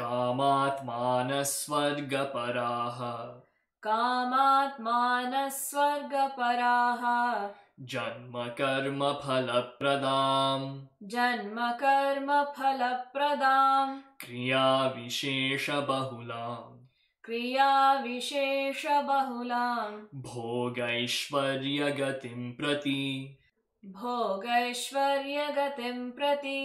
जन्म जन्म कर्म कर्म फल फल प्रदान प्रदान क्रिया बहुला क्रिया विशेष बहुला भोग ऐश्वर्य गति प्रति भोग गति प्रति